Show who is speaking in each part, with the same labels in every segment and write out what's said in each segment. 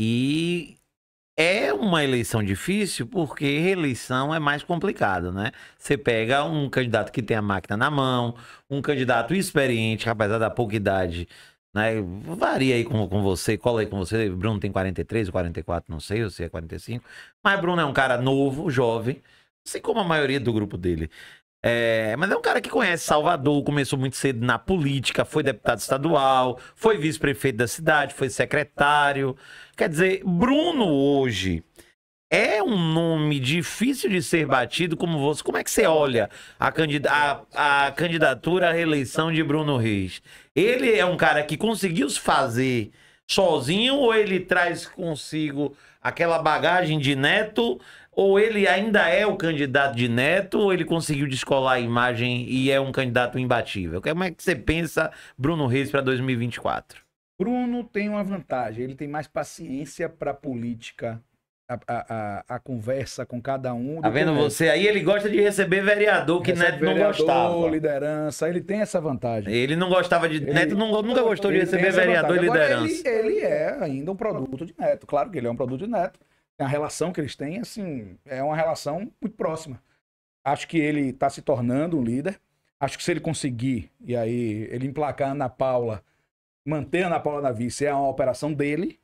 Speaker 1: E é uma eleição difícil porque reeleição é mais complicado, né? Você pega um candidato que tem a máquina na mão, um candidato experiente, apesar da pouca idade, né? Varia aí com, com você, cola aí com você. Bruno tem 43 ou 44, não sei, ou se é 45. Mas Bruno é um cara novo, jovem, assim como a maioria do grupo dele. É, mas é um cara que conhece Salvador, começou muito cedo na política, foi deputado estadual, foi vice-prefeito da cidade, foi secretário. Quer dizer, Bruno hoje é um nome difícil de ser batido como você. Como é que você olha a, candida, a, a candidatura à reeleição de Bruno Reis? Ele é um cara que conseguiu se fazer sozinho ou ele traz consigo aquela bagagem de Neto? Ou ele ainda é o candidato de Neto ou ele conseguiu descolar a imagem e é um candidato imbatível? Como é que você pensa Bruno Reis para 2024?
Speaker 2: Bruno tem uma vantagem, ele tem mais paciência para política a, a, a, conversa com cada um. Tá vendo você? Aí ele gosta de receber vereador que Recebe Neto não vereador, gostava. liderança, ele tem essa vantagem. Ele não
Speaker 1: gostava de. Ele, Neto não, nunca gostou de receber vereador e liderança.
Speaker 2: Ele, ele, é ainda um produto de Neto. Claro que ele é um produto de Neto. A relação que eles têm, assim, é uma relação muito próxima. Acho que ele está se tornando um líder. Acho que se ele conseguir, e aí ele emplacar a Ana Paula, manter a Ana Paula na vice, é uma operação dele.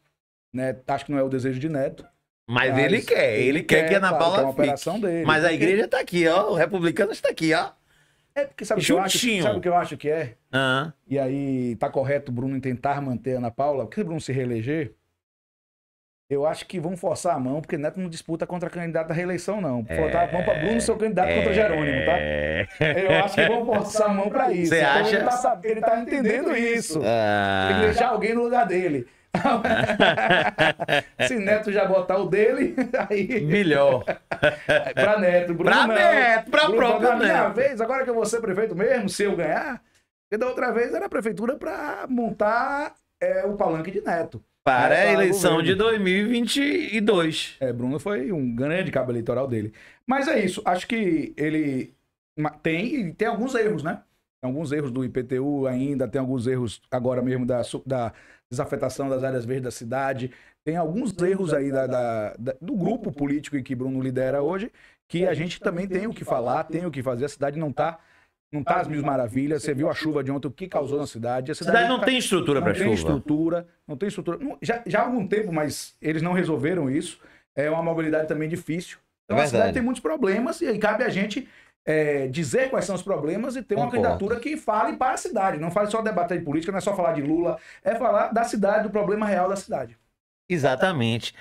Speaker 2: Né? Acho que não é o desejo de Neto mas Mas é, ele quer, ele, ele quer, quer, que a Ana claro, Paula fique. operação dele. Mas a igreja tá aqui, ó. O republicano está aqui, ó. É porque sabe o que, eu acho, sabe o que eu acho que é? Aham. E aí tá correto o Bruno em tentar manter a Ana Paula? Porque se o Bruno se reeleger, eu acho que vão forçar a mão, porque Neto não disputa contra candidato da reeleição, não. Tá? É... Faltar a mão pra Bruno ser o candidato contra é. Jerônimo, tá? É... Eu acho que vão forçar a mão pra isso. Você Então acha? Ele tá, ele tá entendendo isso. Ah. Tem que deixar alguém no lugar dele. Se Neto já botar o dele, aí. Melhor. pra Neto, Bruno. Pra não. Neto, pra Bruno, próprio na minha Neto. vez, agora que eu vou ser prefeito mesmo, se eu ganhar. Porque da outra vez era a prefeitura pra montar é, o palanque de Neto. Para é, a eleição de 2022. É, Bruno foi um grande cabo eleitoral dele. Mas é isso. Acho que ele tem, tem alguns erros, né? alguns erros do IPTU ainda, tem alguns erros agora mesmo da, da desafetação das áreas verdes da cidade, tem alguns erros aí da, da, da, do grupo político que Bruno lidera hoje, que é, a gente então, também tem o que falar, tem o que fazer. A cidade não está não está às mil maravilhas. Você viu a chuva de ontem, o que causou na cidade. A cidade, cidade não tá tem estrutura para chuva. Não tem estrutura, não tem estrutura. já, já há algum tempo, mas eles não resolveram isso. É uma mobilidade também difícil. Então é a cidade tem muitos problemas e aí cabe a gente é, dizer quais são os problemas e ter uma Concordo. candidatura que fale para a cidade. Não fale só debater de política, não é só falar de Lula, é falar da cidade, do problema real da cidade.
Speaker 1: Exatamente.